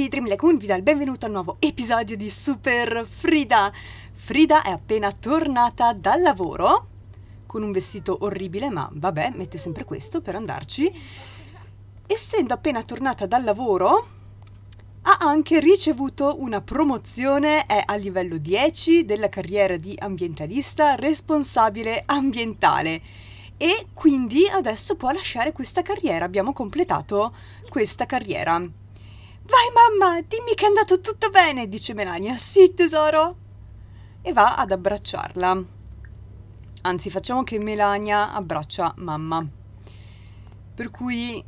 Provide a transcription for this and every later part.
tutti, Dreamlacoon vi dà il benvenuto a un nuovo episodio di Super Frida. Frida è appena tornata dal lavoro con un vestito orribile, ma vabbè, mette sempre questo per andarci. Essendo appena tornata dal lavoro, ha anche ricevuto una promozione, è a livello 10 della carriera di ambientalista responsabile ambientale e quindi adesso può lasciare questa carriera. Abbiamo completato questa carriera. Vai mamma, dimmi che è andato tutto bene, dice Melania. Sì, tesoro. E va ad abbracciarla. Anzi, facciamo che Melania abbraccia mamma. Per cui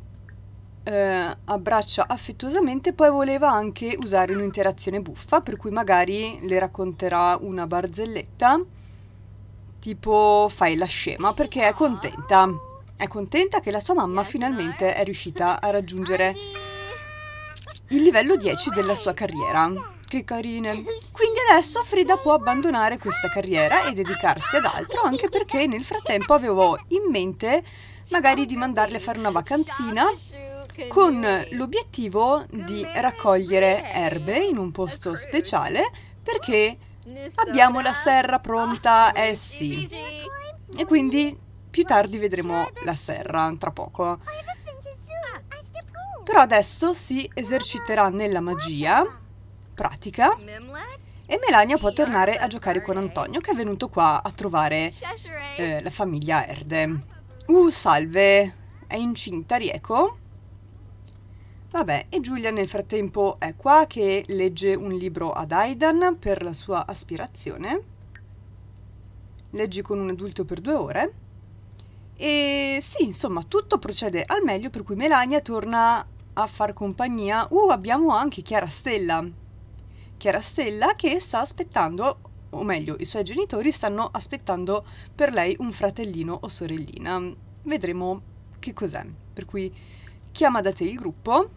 eh, abbraccia affettuosamente, poi voleva anche usare un'interazione buffa, per cui magari le racconterà una barzelletta, tipo fai la scema, perché è contenta. È contenta che la sua mamma finalmente è riuscita a raggiungere il livello 10 della sua carriera. Che carine. Quindi adesso Frida può abbandonare questa carriera e dedicarsi ad altro, anche perché nel frattempo avevo in mente magari di mandarle a fare una vacanzina con l'obiettivo di raccogliere erbe in un posto speciale perché abbiamo la serra pronta, eh sì. E quindi più tardi vedremo la serra, tra poco. Però adesso si eserciterà nella magia, pratica, e Melania può tornare a giocare con Antonio, che è venuto qua a trovare eh, la famiglia Erde. Uh, salve! È incinta Rieco? Vabbè, e Giulia nel frattempo è qua che legge un libro ad Aidan per la sua aspirazione. Leggi con un adulto per due ore. E sì, insomma, tutto procede al meglio, per cui Melania torna a far compagnia. Uh, abbiamo anche Chiara Stella. Chiara Stella che sta aspettando, o meglio, i suoi genitori stanno aspettando per lei un fratellino o sorellina. Vedremo che cos'è. Per cui chiama da te il gruppo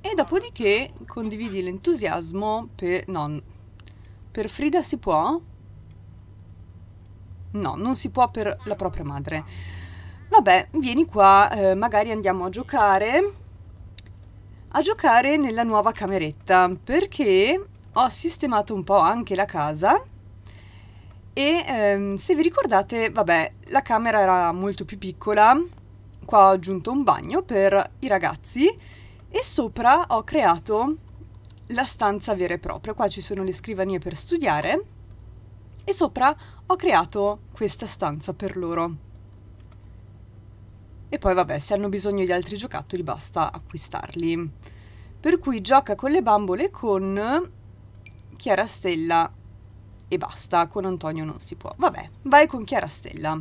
e dopodiché condividi l'entusiasmo per... non. Per Frida si può? No, non si può per la propria madre vabbè, vieni qua, eh, magari andiamo a giocare, a giocare nella nuova cameretta, perché ho sistemato un po' anche la casa e ehm, se vi ricordate, vabbè, la camera era molto più piccola, qua ho aggiunto un bagno per i ragazzi e sopra ho creato la stanza vera e propria, qua ci sono le scrivanie per studiare e sopra ho creato questa stanza per loro. E poi vabbè, se hanno bisogno di altri giocattoli basta acquistarli. Per cui gioca con le bambole con Chiara Stella e basta, con Antonio non si può. Vabbè, vai con Chiara Stella.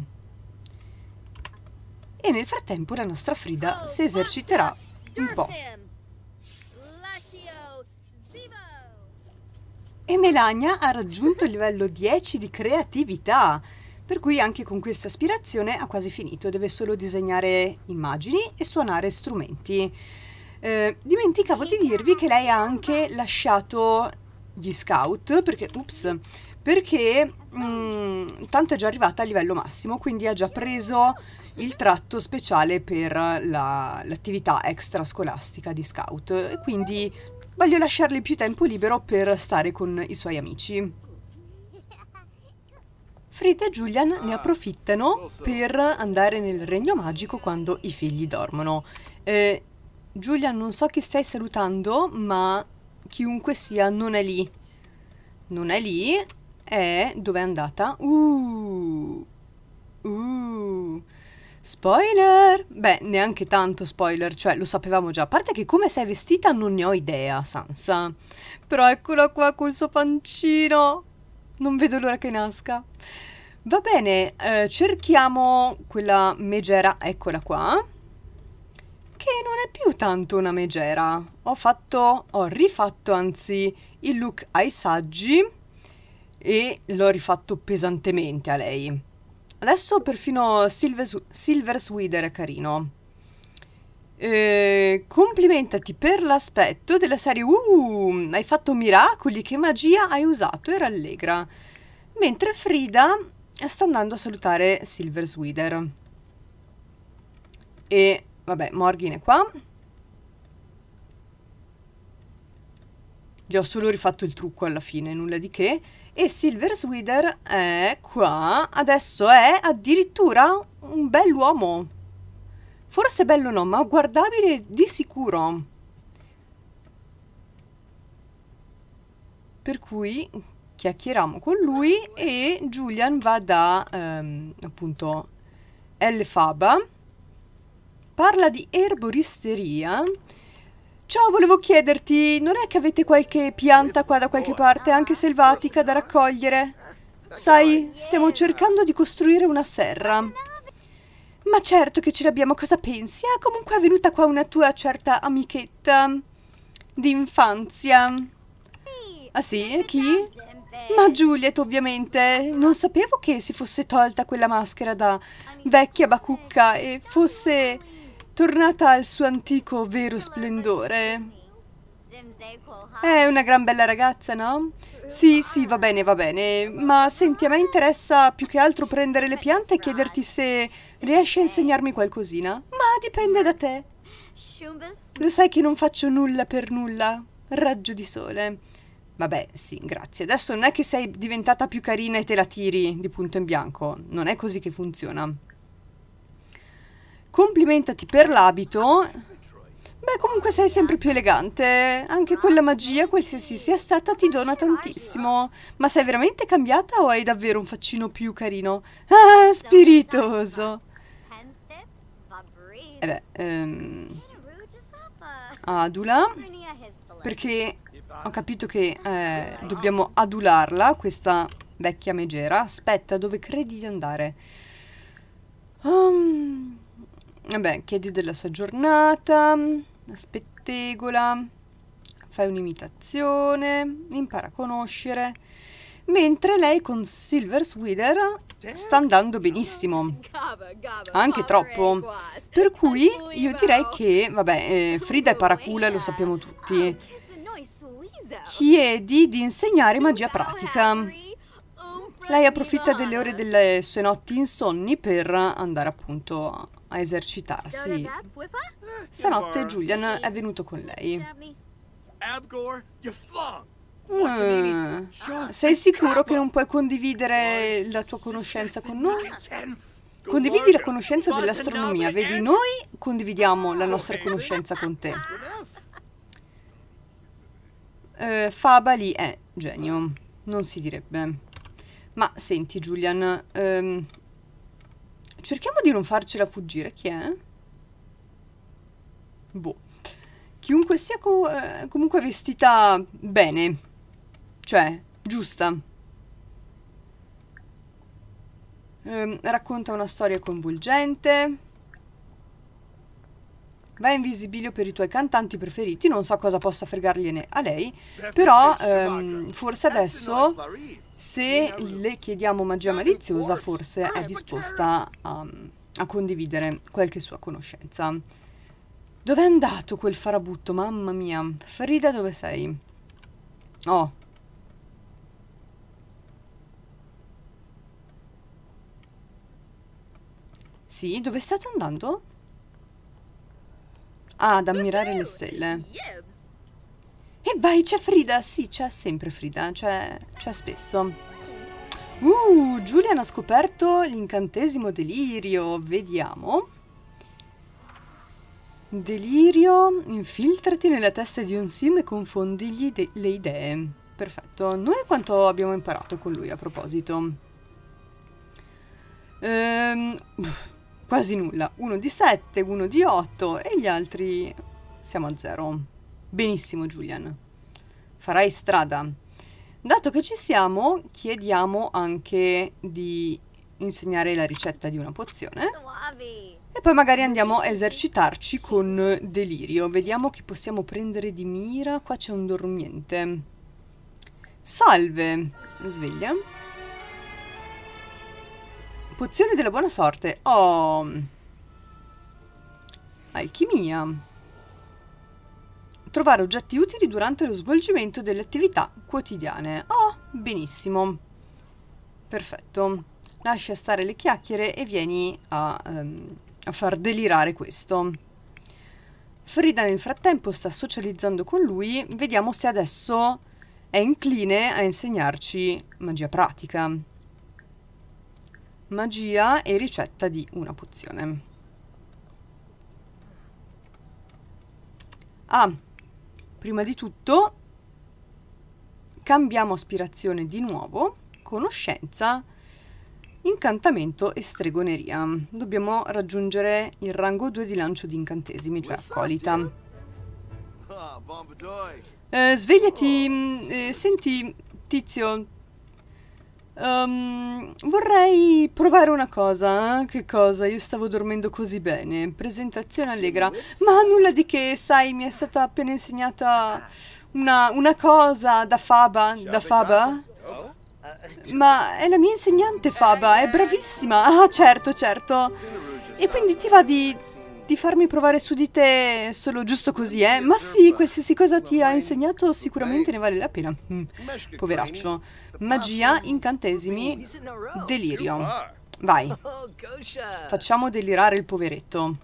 E nel frattempo la nostra Frida oh, si eserciterà un po'. E Melania ha raggiunto il livello 10 di creatività. Per cui anche con questa aspirazione ha quasi finito, deve solo disegnare immagini e suonare strumenti. Eh, dimenticavo di dirvi che lei ha anche lasciato gli scout perché, ups, perché mh, mm, tanto è già arrivata al livello massimo, quindi ha già preso il tratto speciale per la, l'attività extrascolastica di scout. Quindi voglio lasciarle più tempo libero per stare con i suoi amici. Frida e Julian ne ah, approfittano per andare nel regno magico quando i figli dormono. Eh, Julian, non so chi stai salutando, ma chiunque sia non è lì. Non è lì, è... dove è andata? Uh, uh, spoiler! Beh, neanche tanto spoiler, cioè lo sapevamo già. A parte che come sei vestita non ne ho idea, Sansa. Però eccola qua col suo pancino non vedo l'ora che nasca. Va bene, eh, cerchiamo quella megera, eccola qua, che non è più tanto una megera. Ho fatto, ho rifatto anzi il look ai saggi e l'ho rifatto pesantemente a lei. Adesso perfino Silver, Silver Sweeder è carino. Eh, complimentati per l'aspetto della serie Uh, hai fatto miracoli, che magia hai usato e rallegra. Mentre Frida sta andando a salutare Silver Swider. E vabbè, Morgan è qua. Gli ho solo rifatto il trucco alla fine, nulla di che. E Silver Swider è qua, adesso è addirittura un bell'uomo. Forse bello no, ma guardabile di sicuro. Per cui chiacchieriamo con lui e Julian va da ehm, appunto El Faba. Parla di erboristeria. Ciao, volevo chiederti, non è che avete qualche pianta qua da qualche parte, anche selvatica, da raccogliere? Sai, stiamo cercando di costruire una serra. Ma certo che ce l'abbiamo, cosa pensi? Ah, comunque è venuta qua una tua certa amichetta d'infanzia. Ah sì? Chi? Ma Juliet, ovviamente. Non sapevo che si fosse tolta quella maschera da vecchia eh, bacucca e fosse tornata al suo antico vero splendore. È una gran bella ragazza, no? Sì, sì, va bene, va bene. Ma senti, a me interessa più che altro prendere le piante e chiederti se riesci a insegnarmi qualcosina. Ma dipende da te. Lo sai che non faccio nulla per nulla. Raggio di sole. Vabbè, sì, grazie. Adesso non è che sei diventata più carina e te la tiri di punto in bianco. Non è così che funziona. Complimentati per l'abito Beh, comunque sei sempre più elegante. Anche quella magia, qualsiasi sia stata, ti dona tantissimo. Ma sei veramente cambiata o hai davvero un faccino più carino? Ah, spiritoso! Eh ehm... Adula, perché ho capito che eh, dobbiamo adularla, questa vecchia megera. Aspetta, dove credi di andare? Um, Vabbè, chiedi della sua giornata, spettegola, fai un'imitazione, impara a conoscere. Mentre lei con Silver Swither sta andando benissimo, anche troppo. Per cui io direi che, vabbè, eh, Frida è paracula, lo sappiamo tutti. Chiedi di insegnare magia pratica. Lei approfitta delle ore delle sue notti insonni per andare appunto a esercitarsi. Eh, Stanotte Julian è venuto con lei. Mm. sei sicuro che non puoi condividere la tua conoscenza con noi? Condividi la conoscenza dell'astronomia, vedi noi condividiamo la oh, nostra conoscenza con te. Uh, Faba lì è genio, non si direbbe. Ma senti Julian, um, Cerchiamo di non farcela fuggire. Chi è? Boh. Chiunque sia co eh, comunque vestita bene. Cioè, giusta. Eh, racconta una storia coinvolgente. Va in visibilio per i tuoi cantanti preferiti. Non so cosa possa fregargliene a lei. Però ehm, forse adesso se le chiediamo magia maliziosa forse è disposta a, a condividere qualche sua conoscenza. Dov'è andato quel farabutto, mamma mia? Farida dove sei? Oh. Sì, dove state andando? Ah, ad ammirare le stelle. E vai, c'è Frida! Sì, c'è sempre Frida, c'è spesso. Uh, Julian ha scoperto l'incantesimo delirio, vediamo. Delirio, infiltrati nella testa di un sim e confondigli le idee. Perfetto, noi quanto abbiamo imparato con lui a proposito? Ehm, quasi nulla, uno di 7, uno di 8 e gli altri siamo a zero. Benissimo Julian, farai strada. Dato che ci siamo, chiediamo anche di insegnare la ricetta di una pozione. E poi magari andiamo a esercitarci con delirio. Vediamo chi possiamo prendere di mira. Qua c'è un dormiente. Salve! Sveglia. Pozione della buona sorte. Oh! Alchimia trovare oggetti utili durante lo svolgimento delle attività quotidiane. Oh, benissimo. Perfetto. Lascia stare le chiacchiere e vieni a, ehm, a far delirare questo. Frida nel frattempo sta socializzando con lui, vediamo se adesso è incline a insegnarci magia pratica. Magia e ricetta di una pozione. Ah, Prima di tutto cambiamo aspirazione di nuovo, conoscenza, incantamento e stregoneria. Dobbiamo raggiungere il rango 2 di lancio di incantesimi, cioè accolita. Ah, eh, svegliati, mm, eh, senti tizio, Um, vorrei provare una cosa. Eh? Che cosa? Io stavo dormendo così bene. Presentazione allegra. Ma nulla di che, sai, mi è stata appena insegnata una, una cosa da Faba. Da Faba? Oh. Ma è la mia insegnante Faba, è bravissima. Ah, certo, certo. E quindi ti va di di farmi provare su di te solo giusto così, eh? Ma sì, qualsiasi cosa ti ha insegnato sicuramente ne vale la pena. Mm. Poveraccio. Magia, incantesimi, delirio. Vai. Oh, Facciamo delirare il poveretto.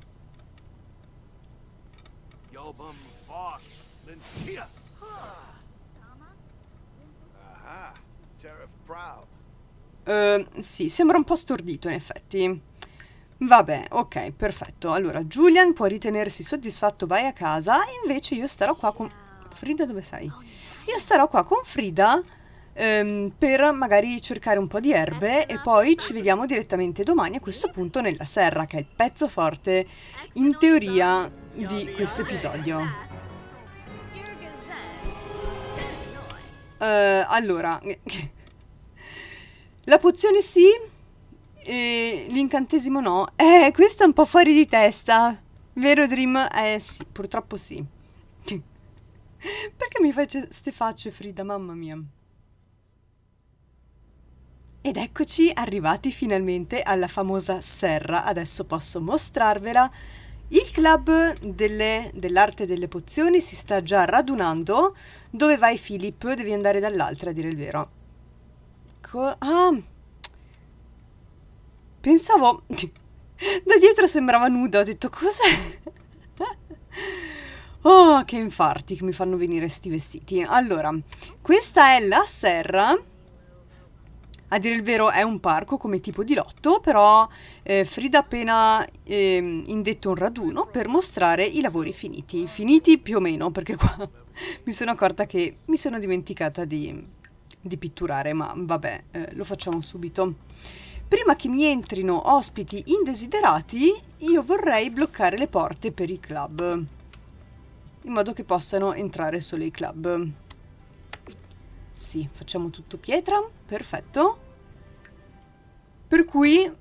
Uh, sì, sembra un po' stordito in effetti. Vabbè, ok, perfetto. Allora, Julian può ritenersi soddisfatto, vai a casa, invece io starò qua con... Frida dove sei? Io starò qua con Frida ehm, per magari cercare un po' di erbe e poi ci vediamo direttamente domani a questo punto nella serra, che è il pezzo forte, in teoria, di questo episodio. Uh, allora, la pozione sì, e l'incantesimo no. Eh, questo è un po' fuori di testa. Vero Dream? Eh sì, purtroppo sì. Perché mi fai ste facce Frida, mamma mia. Ed eccoci arrivati finalmente alla famosa serra. Adesso posso mostrarvela. Il club dell'arte dell delle pozioni si sta già radunando. Dove vai Philip? Devi andare dall'altra a dire il vero. Co ah, Pensavo... Da dietro sembrava nudo ho detto cos'è? Oh, che infarti che mi fanno venire sti vestiti. Allora, questa è la serra. A dire il vero è un parco come tipo di lotto, però eh, Frida ha appena eh, indetto un raduno per mostrare i lavori finiti. Finiti più o meno, perché qua mi sono accorta che mi sono dimenticata di, di pitturare, ma vabbè, eh, lo facciamo subito prima che mi entrino ospiti indesiderati, io vorrei bloccare le porte per i club, in modo che possano entrare solo i club. Sì, facciamo tutto pietra, perfetto. Per cui,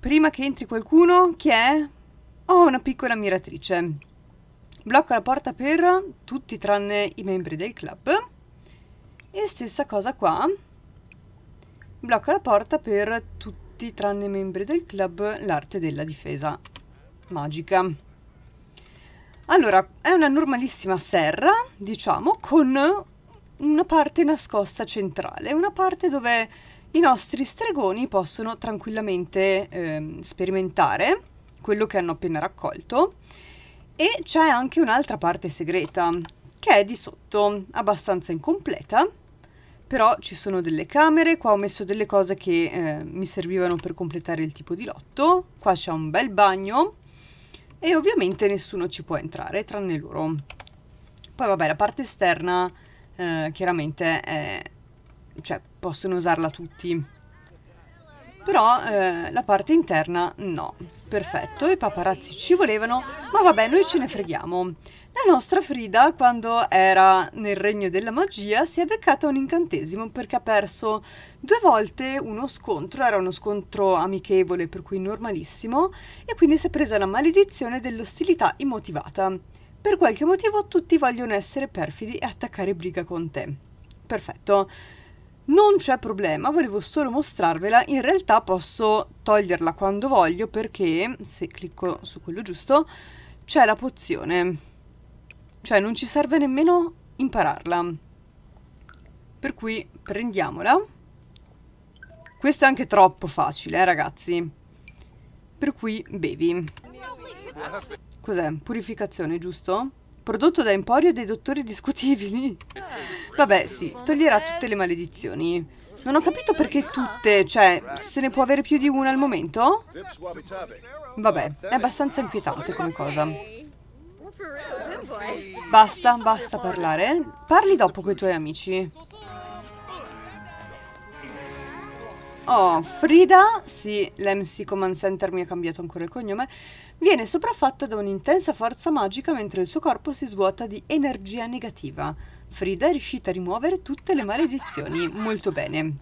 prima che entri qualcuno, chi è? Ho una piccola ammiratrice. Blocca la porta per tutti tranne i membri del club. E stessa cosa qua. Blocca la porta per tutti tutti tranne i membri del club l'arte della difesa magica. Allora, è una normalissima serra, diciamo, con una parte nascosta centrale, una parte dove i nostri stregoni possono tranquillamente eh, sperimentare quello che hanno appena raccolto e c'è anche un'altra parte segreta che è di sotto, abbastanza incompleta, però ci sono delle camere, qua ho messo delle cose che eh, mi servivano per completare il tipo di lotto, qua c'è un bel bagno e ovviamente nessuno ci può entrare tranne loro. Poi vabbè la parte esterna eh, chiaramente è, cioè, possono usarla tutti però eh, la parte interna no. Perfetto, i paparazzi ci volevano, ma vabbè, noi ce ne freghiamo. La nostra Frida, quando era nel regno della magia, si è beccata un incantesimo perché ha perso due volte uno scontro, era uno scontro amichevole, per cui normalissimo, e quindi si è presa la maledizione dell'ostilità immotivata. Per qualche motivo tutti vogliono essere perfidi e attaccare briga con te. Perfetto non c'è problema, volevo solo mostrarvela, in realtà posso toglierla quando voglio perché, se clicco su quello giusto, c'è la pozione, cioè non ci serve nemmeno impararla. Per cui prendiamola. Questo è anche troppo facile, eh, ragazzi. Per cui bevi. Cos'è? Purificazione, giusto? Prodotto da Emporio dei Dottori Discutibili. Vabbè, sì, toglierà tutte le maledizioni. Non ho capito perché tutte, cioè, se ne può avere più di una al momento? Vabbè, è abbastanza inquietante come cosa. Basta, basta parlare. Parli dopo con i tuoi amici. Oh, Frida, sì, l'MC Command Center mi ha cambiato ancora il cognome, viene sopraffatta da un'intensa forza magica mentre il suo corpo si svuota di energia negativa. Frida è riuscita a rimuovere tutte le maledizioni, molto bene.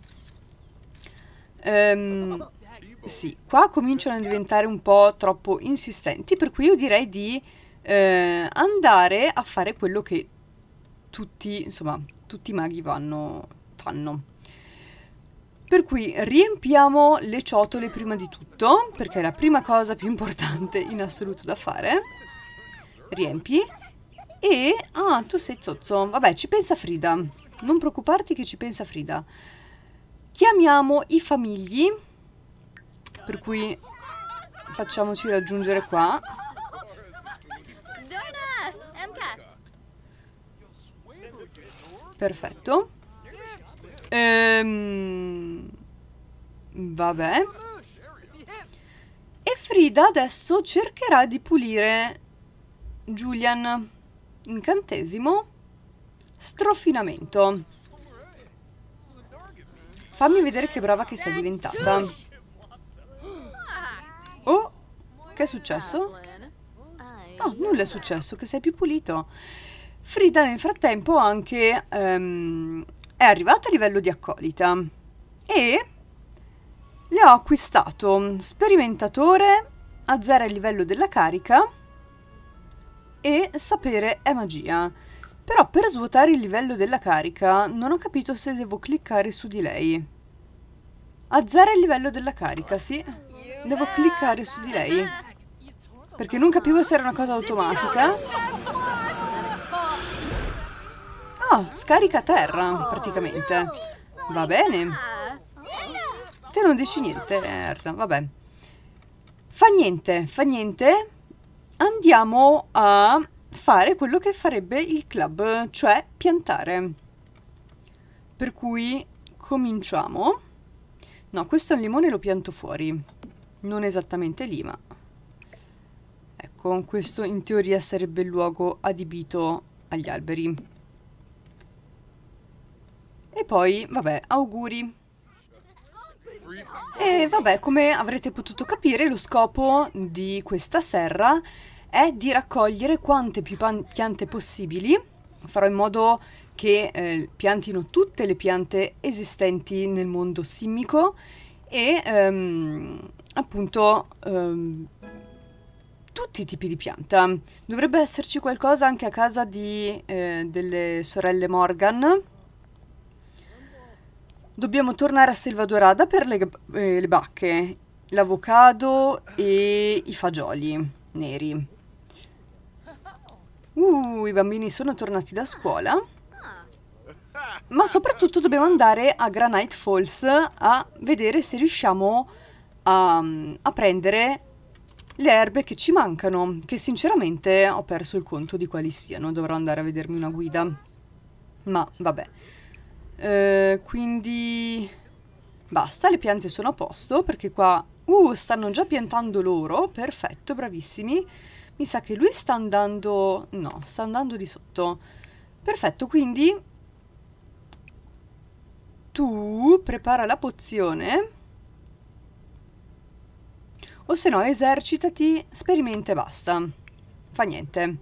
Ehm, sì, qua cominciano a diventare un po' troppo insistenti, per cui io direi di eh, andare a fare quello che tutti, insomma, tutti i maghi vanno, fanno. Per cui riempiamo le ciotole prima di tutto, perché è la prima cosa più importante in assoluto da fare. Riempi. E... Ah, tu sei zozzo. Vabbè, ci pensa Frida. Non preoccuparti che ci pensa Frida. Chiamiamo i famigli. Per cui facciamoci raggiungere qua. Perfetto. Ehm... Vabbè. E Frida adesso cercherà di pulire Julian. Incantesimo. Strofinamento. Fammi vedere che brava che sei diventata. Oh, che è successo? No, oh, nulla è successo, che sei più pulito. Frida nel frattempo ha anche um, è arrivata a livello di accolita e le ho acquistato sperimentatore, alzare il livello della carica e sapere è magia. Però per svuotare il livello della carica non ho capito se devo cliccare su di lei. Alzare il livello della carica, sì. Devo cliccare su di lei. Perché non capivo se era una cosa automatica scarica a terra, praticamente. Va bene. Te non dici niente, merda, vabbè. Fa niente, fa niente. Andiamo a fare quello che farebbe il club, cioè piantare. Per cui cominciamo. No, questo è un limone, lo pianto fuori. Non esattamente lì, ma... Ecco, questo in teoria sarebbe il luogo adibito agli alberi. E poi, vabbè, auguri. E vabbè, come avrete potuto capire, lo scopo di questa serra è di raccogliere quante più piante possibili. Farò in modo che eh, piantino tutte le piante esistenti nel mondo simmico e ehm, appunto ehm, tutti i tipi di pianta. Dovrebbe esserci qualcosa anche a casa di, eh, delle sorelle Morgan Dobbiamo tornare a Silvadorada per le, eh, le bacche, l'avocado e i fagioli neri. Uh, i bambini sono tornati da scuola. Ma soprattutto dobbiamo andare a Granite Falls a vedere se riusciamo a, a prendere le erbe che ci mancano, che sinceramente ho perso il conto di quali siano, dovrò andare a vedermi una guida. Ma vabbè. Eh, quindi basta, le piante sono a posto perché qua... Uh, stanno già piantando loro, perfetto, bravissimi. Mi sa che lui sta andando... no, sta andando di sotto. Perfetto, quindi tu prepara la pozione o se no esercitati, sperimenta e basta. Fa niente.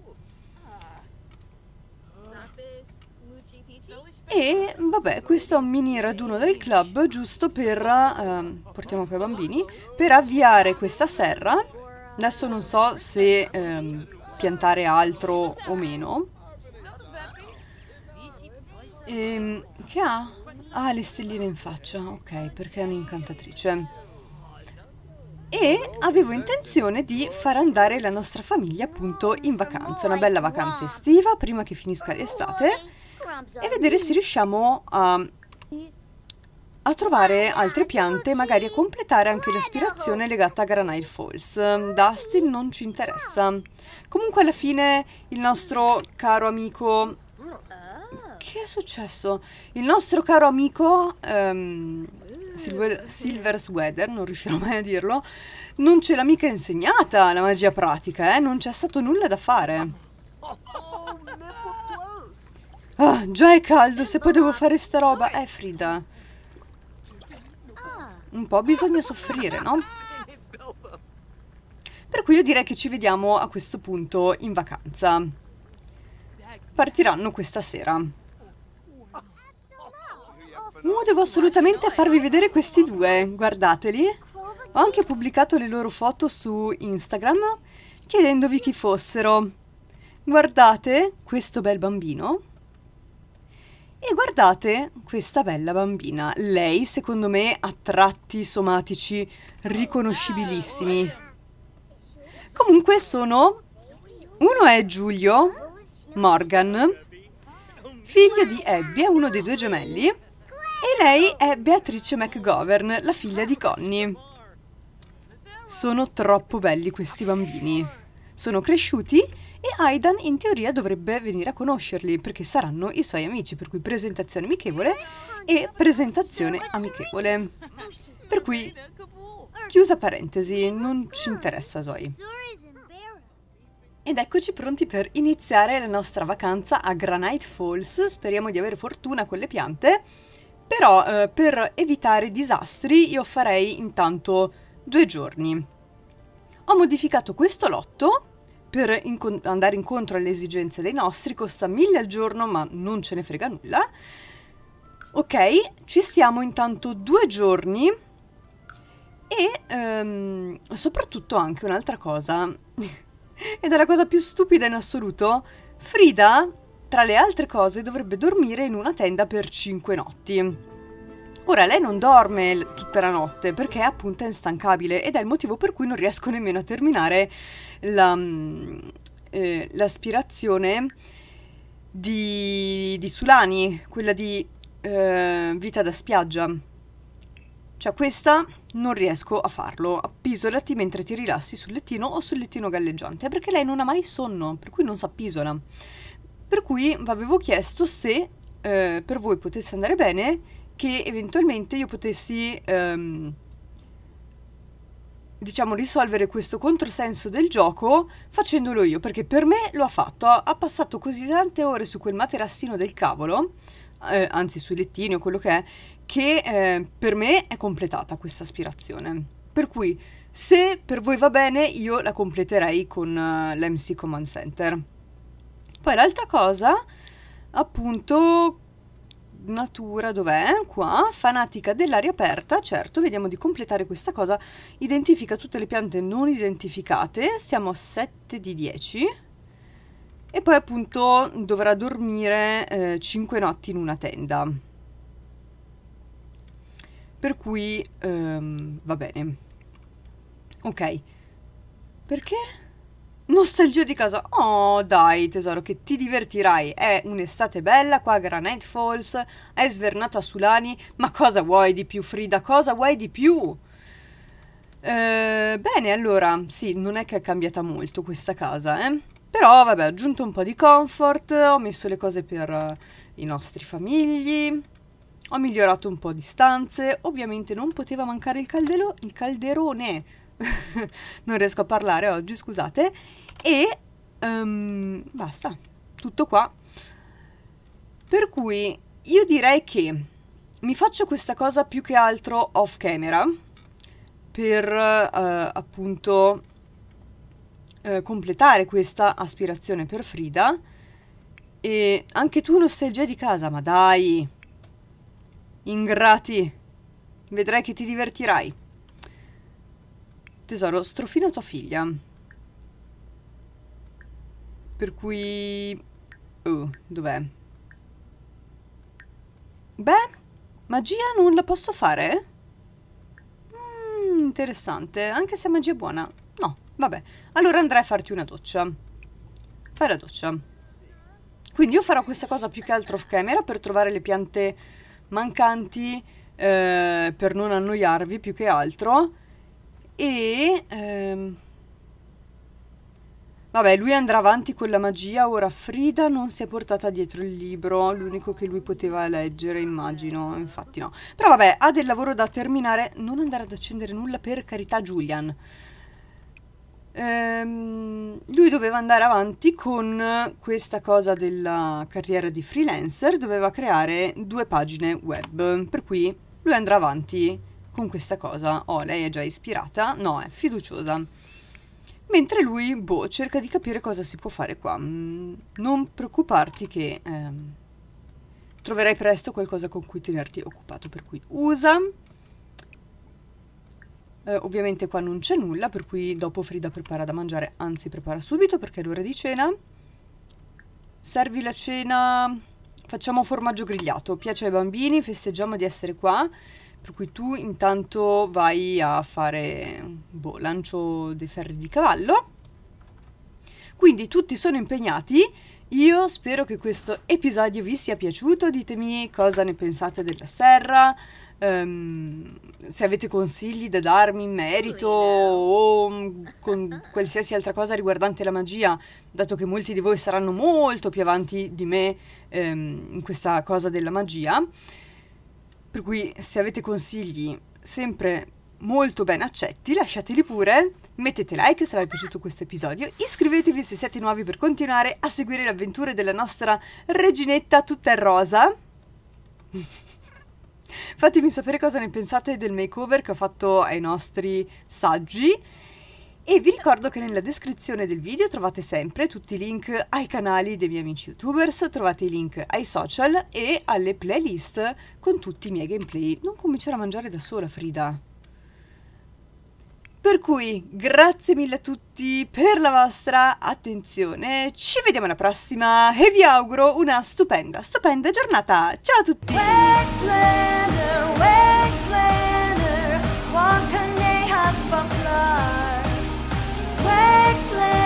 E vabbè, questo è un mini raduno del club giusto per, ehm, portiamo qui i bambini, per avviare questa serra. Adesso non so se ehm, piantare altro o meno. E, ehm, che ha? Ah, le stelline in faccia, ok, perché è un'incantatrice. E avevo intenzione di far andare la nostra famiglia appunto in vacanza, una bella vacanza estiva prima che finisca l'estate e vedere se riusciamo a, a trovare altre piante, magari a completare anche l'aspirazione legata a Granite Falls. Dustin non ci interessa. Comunque alla fine il nostro caro amico... Che è successo? Il nostro caro amico... Um, Silver, Silver's Weather, non riuscirò mai a dirlo, non ce l'ha mica insegnata la magia pratica, eh? non c'è stato nulla da fare. Oh, Ah, già è caldo, se poi devo fare sta roba. Eh, Frida. Un po' bisogna soffrire, no? Per cui io direi che ci vediamo a questo punto in vacanza. Partiranno questa sera. Oh, devo assolutamente farvi vedere questi due, guardateli. Ho anche pubblicato le loro foto su Instagram chiedendovi chi fossero. Guardate questo bel bambino e guardate questa bella bambina, lei secondo me ha tratti somatici riconoscibilissimi. Comunque sono... Uno è Giulio Morgan, figlio di Abby, è uno dei due gemelli, e lei è Beatrice McGovern, la figlia di Connie. Sono troppo belli questi bambini. Sono cresciuti e Aidan in teoria dovrebbe venire a conoscerli perché saranno i suoi amici, per cui presentazione amichevole e presentazione amichevole. Per cui, chiusa parentesi, non ci interessa Zoe. Ed eccoci pronti per iniziare la nostra vacanza a Granite Falls, speriamo di avere fortuna con le piante, però eh, per evitare disastri io farei intanto due giorni. Ho modificato questo lotto per incont- andare incontro alle esigenze dei nostri, costa 1000 al giorno, ma non ce ne frega nulla. Ok, ci stiamo intanto due giorni e ehm, soprattutto anche un'altra cosa, ed è la cosa più stupida in assoluto, Frida, tra le altre cose, dovrebbe dormire in una tenda per 5 notti. Ora lei non dorme tutta la notte perché appunto è instancabile ed è il motivo per cui non riesco nemmeno a terminare la, mm, eh, l'aspirazione di, di, Sulani, quella di eh, Vita da spiaggia. Cioè questa non riesco a farlo, appisolati mentre ti rilassi sul lettino o sul lettino galleggiante, perché lei non ha mai sonno, per cui non si appisola. Per cui vi avevo chiesto se eh, per voi potesse andare bene che eventualmente io potessi, ehm, diciamo, risolvere questo controsenso del gioco facendolo io, perché per me lo ha fatto, ha, passato così tante ore su quel materassino del cavolo, eh, anzi sui lettini o quello che è, che eh, per me è completata questa aspirazione. Per cui, se per voi va bene, io la completerei con uh, eh, l'MC Command Center. Poi l'altra cosa, appunto, natura dov'è? Qua, fanatica dell'aria aperta, certo, vediamo di completare questa cosa, identifica tutte le piante non identificate, siamo a 7 di 10 e poi appunto dovrà dormire eh, 5 notti in una tenda. Per cui ehm, va bene. Ok. Perché? Nostalgia di casa. Oh, dai, tesoro, che ti divertirai. È un'estate bella qua a Granite Falls. È svernata a Sulani. Ma cosa vuoi di più, Frida? Cosa vuoi di più? Eh, bene, allora, sì, non è che è cambiata molto questa casa, eh. Però, vabbè, ho aggiunto un po' di comfort, ho messo le cose per eh, i nostri famigli, ho migliorato un po' di stanze, ovviamente non poteva mancare il, caldero il calderone, non riesco a parlare oggi, scusate. E um, basta, tutto qua. Per cui io direi che mi faccio questa cosa più che altro off camera per uh, appunto uh, completare questa aspirazione per Frida. E anche tu non sei già di casa, ma dai, ingrati, vedrai che ti divertirai. Tesoro, strofina tua figlia. Per cui... Oh, dov'è? Beh, magia non la posso fare? Mm, interessante, anche se magia è buona. No, vabbè. Allora andrai a farti una doccia. Fai la doccia. Quindi io farò questa cosa più che altro off camera per trovare le piante mancanti, eh, per non annoiarvi più che altro e... Ehm, vabbè, lui andrà avanti con la magia, ora Frida non si è portata dietro il libro, l'unico che lui poteva leggere, immagino, infatti no. Però vabbè, ha del lavoro da terminare, non andare ad accendere nulla per carità Julian. Um, lui doveva andare avanti con questa cosa della carriera di freelancer, doveva creare due pagine web, per cui lui andrà avanti con questa cosa, oh, lei è già ispirata? No, è fiduciosa. Mentre lui, boh, cerca di capire cosa si può fare qua. Mm, non preoccuparti che ehm, troverai presto qualcosa con cui tenerti occupato, per cui usa. Eh, ovviamente qua non c'è nulla, per cui dopo Frida prepara da mangiare, anzi prepara subito perché è l'ora di cena. Servi la cena, facciamo formaggio grigliato, piace ai bambini, festeggiamo di essere qua. Per cui tu intanto vai a fare boh, lancio dei ferri di cavallo. Quindi tutti sono impegnati. Io spero che questo episodio vi sia piaciuto. Ditemi cosa ne pensate della serra. Um, se avete consigli da darmi in merito o con qualsiasi altra cosa riguardante la magia, dato che molti di voi saranno molto più avanti di me um, in questa cosa della magia. Per cui se avete consigli sempre molto ben accetti, lasciateli pure, mettete like se vi è piaciuto questo episodio, iscrivetevi se siete nuovi per continuare a seguire le avventure della nostra reginetta tutta in rosa. Fatemi sapere cosa ne pensate del makeover che ho fatto ai nostri saggi e vi certo. ricordo che nella descrizione del video trovate sempre tutti i link ai canali dei miei amici youtubers, trovate i link ai social e alle playlist con tutti i miei gameplay. Non cominciare a mangiare da sola, Frida. Per cui grazie mille a tutti per la vostra attenzione, ci vediamo alla prossima e vi auguro una stupenda, stupenda giornata. Ciao a tutti! Waxlander, Waxlander, complex land.